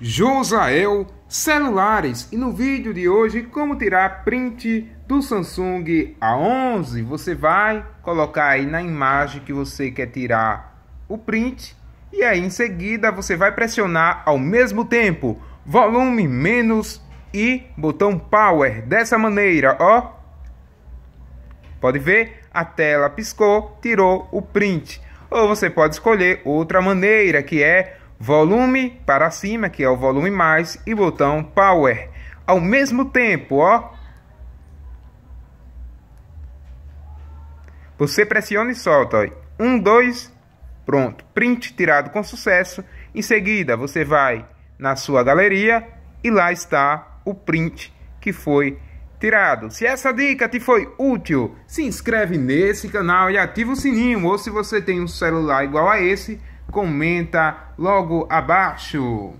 Josael Celulares. E no vídeo de hoje, como tirar print do Samsung A11, você vai colocar aí na imagem que você quer tirar o print e aí em seguida você vai pressionar ao mesmo tempo volume menos e botão power dessa maneira, ó. Pode ver? A tela piscou, tirou o print. Ou você pode escolher outra maneira, que é volume para cima, que é o volume mais, e botão power. Ao mesmo tempo, ó. Você pressiona e solta, ó. Um, dois, pronto. Print tirado com sucesso. Em seguida, você vai na sua galeria e lá está o print que foi tirado. Se essa dica te foi útil, se inscreve nesse canal e ativa o sininho. Ou se você tem um celular igual a esse, comenta logo abaixo.